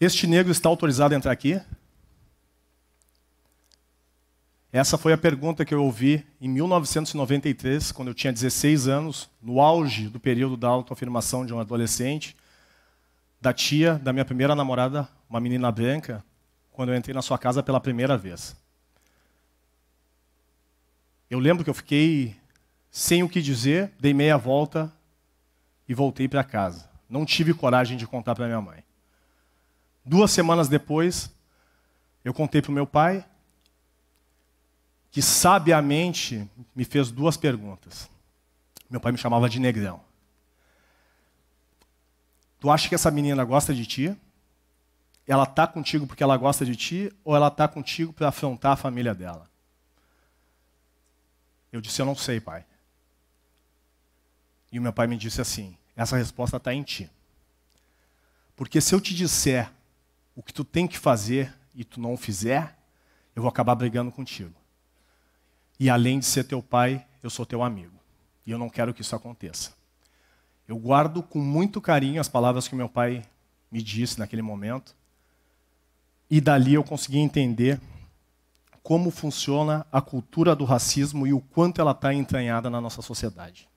Este negro está autorizado a entrar aqui? Essa foi a pergunta que eu ouvi em 1993, quando eu tinha 16 anos, no auge do período da autoafirmação de um adolescente, da tia da minha primeira namorada, uma menina branca, quando eu entrei na sua casa pela primeira vez. Eu lembro que eu fiquei sem o que dizer, dei meia volta e voltei para casa. Não tive coragem de contar para minha mãe. Duas semanas depois, eu contei para o meu pai, que sabiamente me fez duas perguntas. Meu pai me chamava de negrão. Tu acha que essa menina gosta de ti? Ela tá contigo porque ela gosta de ti ou ela tá contigo para afrontar a família dela? Eu disse: "Eu não sei, pai". E o meu pai me disse assim: "Essa resposta está em ti. Porque se eu te disser o que tu tem que fazer e tu não fizer, eu vou acabar brigando contigo. E além de ser teu pai, eu sou teu amigo. E eu não quero que isso aconteça. Eu guardo com muito carinho as palavras que meu pai me disse naquele momento. E dali eu consegui entender como funciona a cultura do racismo e o quanto ela está entranhada na nossa sociedade.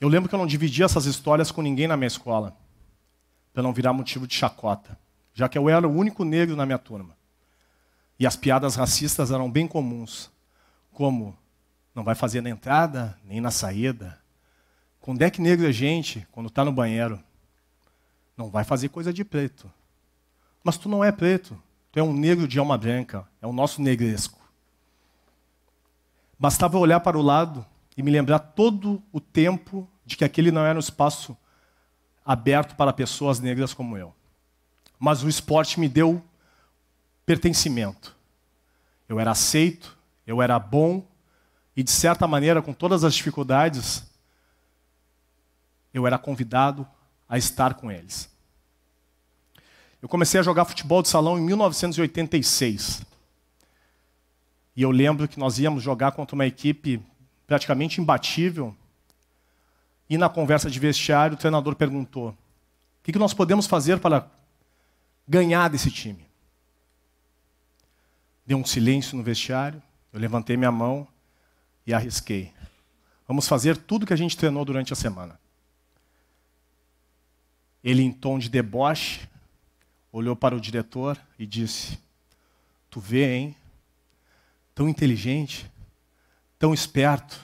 Eu lembro que eu não dividia essas histórias com ninguém na minha escola para não virar motivo de chacota, já que eu era o único negro na minha turma. E as piadas racistas eram bem comuns, como não vai fazer na entrada nem na saída. Quando é que negro é gente? Quando está no banheiro. Não vai fazer coisa de preto. Mas tu não é preto. Tu é um negro de alma branca. É o nosso negresco. Bastava olhar para o lado e me lembrar todo o tempo de que aquele não era um espaço aberto para pessoas negras como eu. Mas o esporte me deu pertencimento. Eu era aceito, eu era bom e, de certa maneira, com todas as dificuldades, eu era convidado a estar com eles. Eu comecei a jogar futebol de salão em 1986. E eu lembro que nós íamos jogar contra uma equipe praticamente imbatível e na conversa de vestiário, o treinador perguntou: o que, nós podemos fazer para ganhar desse time? Deu um silêncio no vestiário, eu levantei minha mão e arrisquei. Vamos fazer tudo o que a gente treinou durante a semana. Ele, em tom de deboche, olhou para o diretor e disse: Tu vê, hein? Tão inteligente, tão esperto,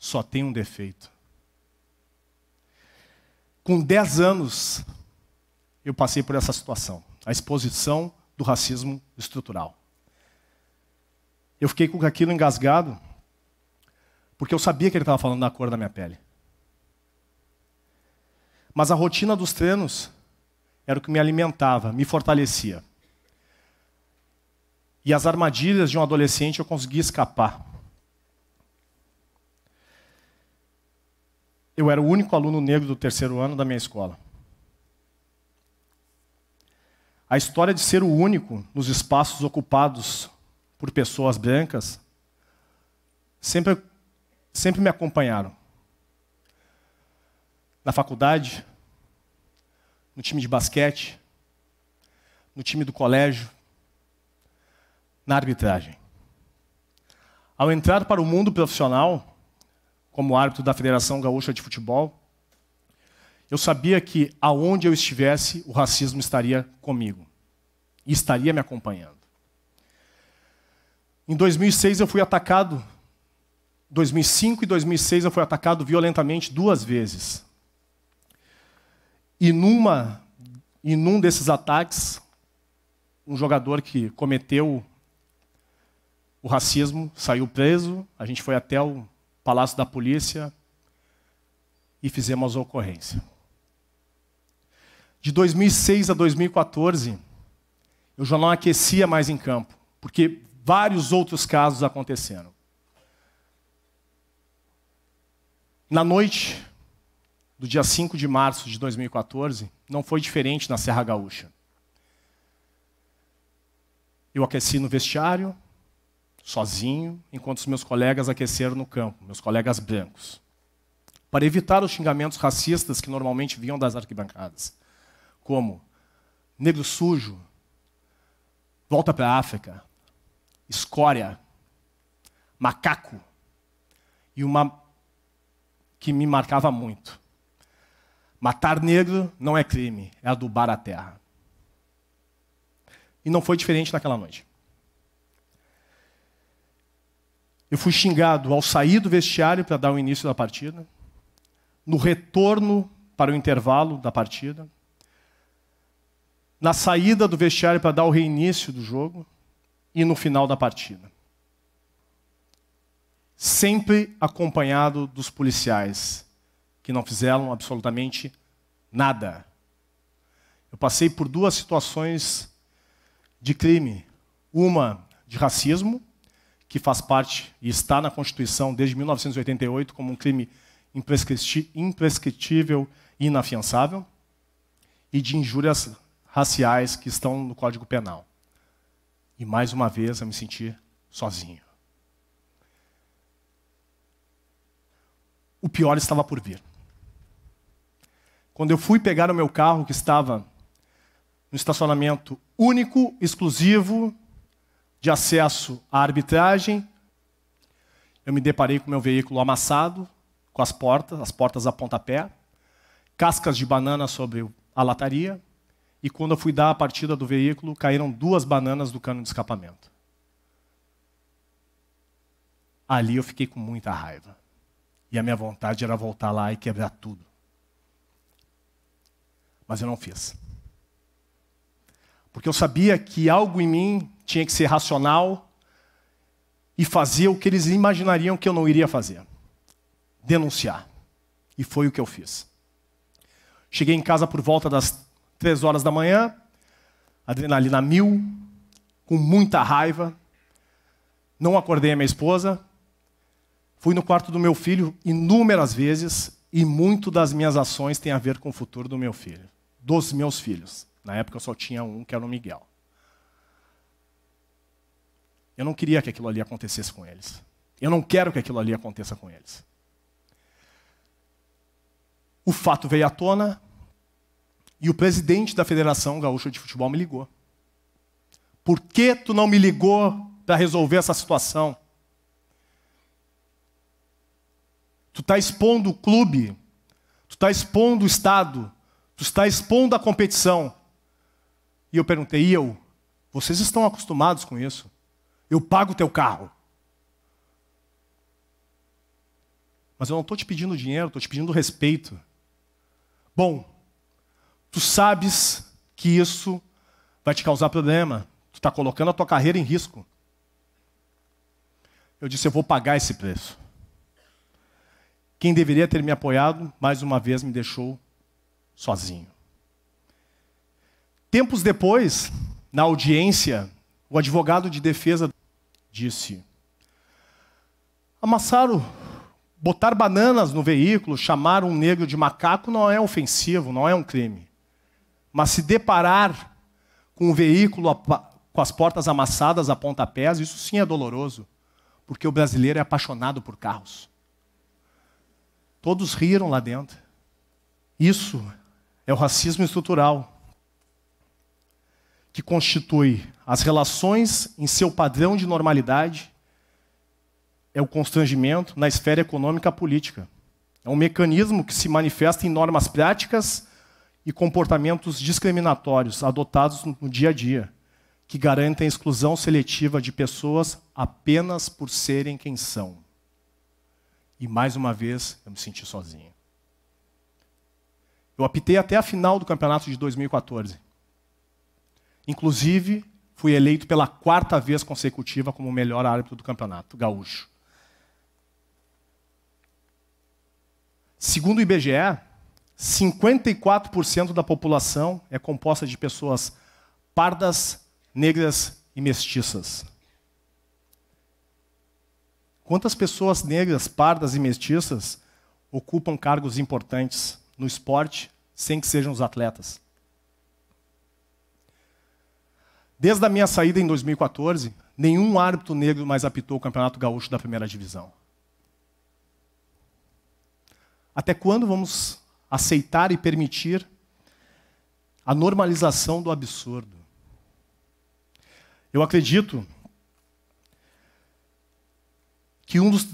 só tem um defeito com 10 anos, eu passei por essa situação, a exposição do racismo estrutural. Eu fiquei com aquilo engasgado, porque eu sabia que ele estava falando da cor da minha pele. Mas a rotina dos treinos era o que me alimentava, me fortalecia. E as armadilhas de um adolescente eu consegui escapar. Eu era o único aluno negro do terceiro ano da minha escola. A história de ser o único nos espaços ocupados por pessoas brancas sempre, sempre me acompanharam. Na faculdade, no time de basquete, no time do colégio, na arbitragem. Ao entrar para o mundo profissional, como árbitro da Federação Gaúcha de Futebol, eu sabia que aonde eu estivesse, o racismo estaria comigo e estaria me acompanhando. Em 2006 eu fui atacado 2005 e 2006 eu fui atacado violentamente duas vezes. E numa e num desses ataques, um jogador que cometeu o racismo saiu preso, a gente foi até o Palácio da Polícia e fizemos a ocorrência. De 2006 a 2014, eu já não aquecia mais em campo, porque vários outros casos aconteceram. Na noite do dia 5 de março de 2014, não foi diferente na Serra Gaúcha. Eu aqueci no vestiário, sozinho, enquanto os meus colegas aqueceram no campo, meus colegas brancos. Para evitar os xingamentos racistas que normalmente vinham das arquibancadas, como negro sujo, volta para a África, escória, macaco, e uma que me marcava muito. Matar negro não é crime, é adubar a terra. E não foi diferente naquela noite. Eu fui xingado ao sair do vestiário para dar o início da partida, no retorno para o intervalo da partida, na saída do vestiário para dar o reinício do jogo e no final da partida. Sempre acompanhado dos policiais, que não fizeram absolutamente nada. Eu passei por duas situações de crime: uma de racismo que faz parte e está na Constituição desde 1988 como um crime imprescritível e inafiançável, e de injúrias raciais que estão no Código Penal. E mais uma vez eu me senti sozinho. O pior estava por vir. Quando eu fui pegar o meu carro que estava no estacionamento único, exclusivo de acesso à arbitragem, eu me deparei com meu veículo amassado, com as portas, as portas a pontapé, cascas de banana sobre a lataria, e quando eu fui dar a partida do veículo, caíram duas bananas do cano de escapamento. Ali eu fiquei com muita raiva. E a minha vontade era voltar lá e quebrar tudo. Mas eu não fiz porque eu sabia que algo em mim tinha que ser racional e fazer o que eles imaginariam que eu não iria fazer: denunciar. E foi o que eu fiz. Cheguei em casa por volta das três horas da manhã, adrenalina mil, com muita raiva. Não acordei a minha esposa. Fui no quarto do meu filho inúmeras vezes e muito das minhas ações tem a ver com o futuro do meu filho, dos meus filhos. Na época eu só tinha um, que era o Miguel. Eu não queria que aquilo ali acontecesse com eles. Eu não quero que aquilo ali aconteça com eles. O fato veio à tona e o presidente da Federação Gaúcha de Futebol me ligou. Por que tu não me ligou para resolver essa situação? Tu está expondo o clube, tu está expondo o Estado, tu está expondo a competição, e eu perguntei, e eu? Vocês estão acostumados com isso? Eu pago o teu carro. Mas eu não estou te pedindo dinheiro, estou te pedindo respeito. Bom, tu sabes que isso vai te causar problema. Tu está colocando a tua carreira em risco. Eu disse, eu vou pagar esse preço. Quem deveria ter me apoiado, mais uma vez me deixou sozinho. Tempos depois, na audiência, o advogado de defesa disse: Amassaram, botar bananas no veículo, chamar um negro de macaco não é ofensivo, não é um crime. Mas se deparar com um veículo com as portas amassadas a pontapés, isso sim é doloroso, porque o brasileiro é apaixonado por carros. Todos riram lá dentro. Isso é o racismo estrutural que constitui as relações em seu padrão de normalidade é o constrangimento na esfera econômica política. É um mecanismo que se manifesta em normas práticas e comportamentos discriminatórios adotados no dia a dia, que garantem a exclusão seletiva de pessoas apenas por serem quem são. E mais uma vez, eu me senti sozinho. Eu apitei até a final do campeonato de 2014. Inclusive, fui eleito pela quarta vez consecutiva como o melhor árbitro do campeonato gaúcho. Segundo o IBGE, 54% da população é composta de pessoas pardas, negras e mestiças. Quantas pessoas negras, pardas e mestiças ocupam cargos importantes no esporte sem que sejam os atletas? Desde a minha saída em 2014, nenhum árbitro negro mais apitou o Campeonato Gaúcho da primeira divisão. Até quando vamos aceitar e permitir a normalização do absurdo? Eu acredito que um dos,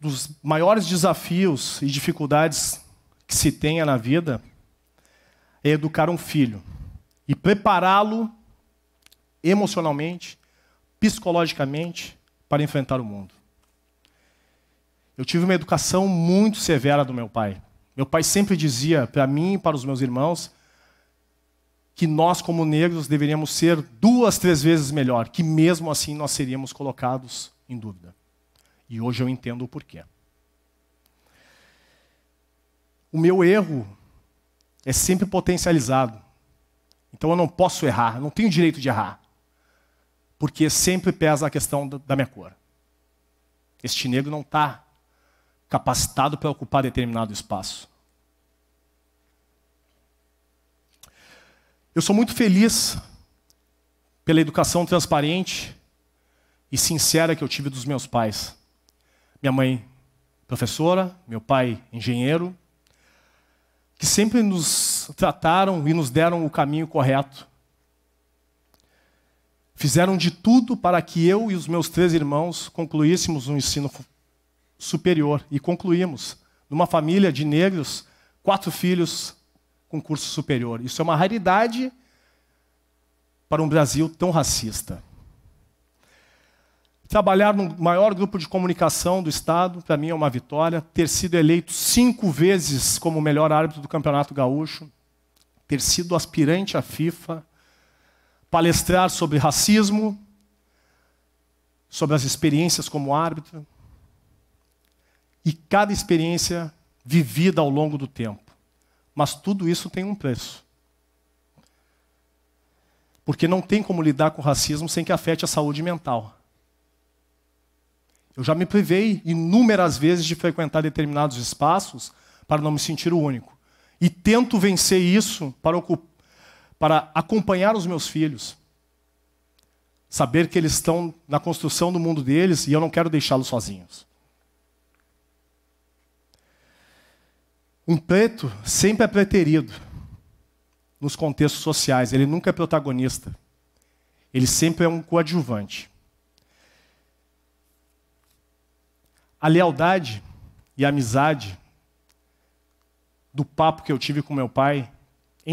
dos maiores desafios e dificuldades que se tenha na vida é educar um filho e prepará-lo emocionalmente, psicologicamente, para enfrentar o mundo. Eu tive uma educação muito severa do meu pai. Meu pai sempre dizia para mim e para os meus irmãos que nós, como negros, deveríamos ser duas, três vezes melhor, que mesmo assim nós seríamos colocados em dúvida. E hoje eu entendo o porquê. O meu erro é sempre potencializado. Então eu não posso errar, não tenho direito de errar porque sempre pesa a questão da minha cor. Este negro não está capacitado para ocupar determinado espaço. Eu sou muito feliz pela educação transparente e sincera que eu tive dos meus pais. Minha mãe, professora, meu pai, engenheiro, que sempre nos trataram e nos deram o caminho correto Fizeram de tudo para que eu e os meus três irmãos concluíssemos um ensino superior. E concluímos. Numa família de negros, quatro filhos com curso superior. Isso é uma raridade para um Brasil tão racista. Trabalhar no maior grupo de comunicação do Estado, para mim é uma vitória. Ter sido eleito cinco vezes como melhor árbitro do Campeonato Gaúcho. Ter sido aspirante à FIFA palestrar sobre racismo, sobre as experiências como árbitro. E cada experiência vivida ao longo do tempo. Mas tudo isso tem um preço. Porque não tem como lidar com o racismo sem que afete a saúde mental. Eu já me privei inúmeras vezes de frequentar determinados espaços para não me sentir o único. E tento vencer isso para ocupar para acompanhar os meus filhos. Saber que eles estão na construção do mundo deles e eu não quero deixá-los sozinhos. Um preto sempre é preterido nos contextos sociais, ele nunca é protagonista. Ele sempre é um coadjuvante. A lealdade e a amizade do papo que eu tive com meu pai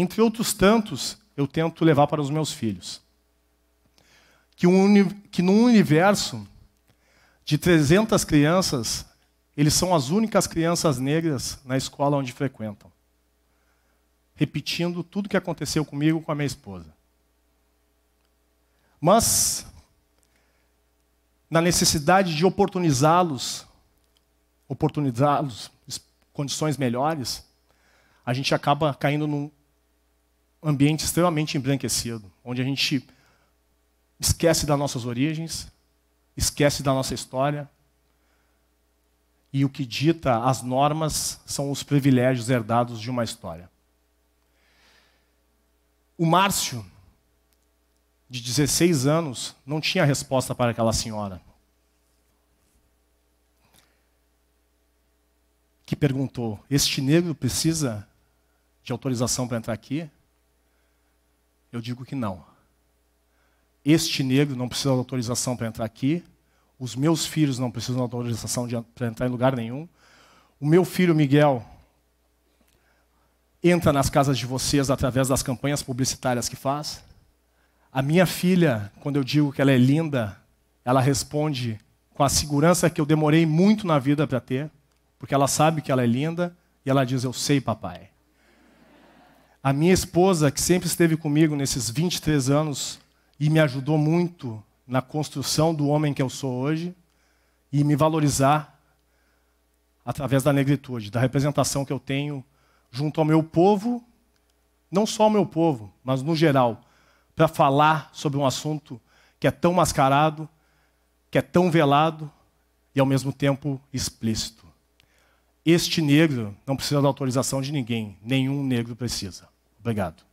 entre outros tantos, eu tento levar para os meus filhos. Que, um, que num universo de 300 crianças, eles são as únicas crianças negras na escola onde frequentam. Repetindo tudo o que aconteceu comigo com a minha esposa. Mas, na necessidade de oportunizá-los, oportunizá-los condições melhores, a gente acaba caindo num ambiente extremamente embranquecido, onde a gente esquece das nossas origens, esquece da nossa história. E o que dita as normas são os privilégios herdados de uma história. O Márcio, de 16 anos, não tinha resposta para aquela senhora. Que perguntou: Este negro precisa de autorização para entrar aqui? Eu digo que não. Este negro não precisa de autorização para entrar aqui. Os meus filhos não precisam de autorização para entrar em lugar nenhum. O meu filho Miguel entra nas casas de vocês através das campanhas publicitárias que faz. A minha filha, quando eu digo que ela é linda, ela responde com a segurança que eu demorei muito na vida para ter, porque ela sabe que ela é linda e ela diz: Eu sei, papai. A minha esposa, que sempre esteve comigo nesses 23 anos e me ajudou muito na construção do homem que eu sou hoje e me valorizar através da negritude, da representação que eu tenho junto ao meu povo, não só ao meu povo, mas no geral, para falar sobre um assunto que é tão mascarado, que é tão velado e ao mesmo tempo explícito. Este negro não precisa da autorização de ninguém, nenhum negro precisa. Obrigado.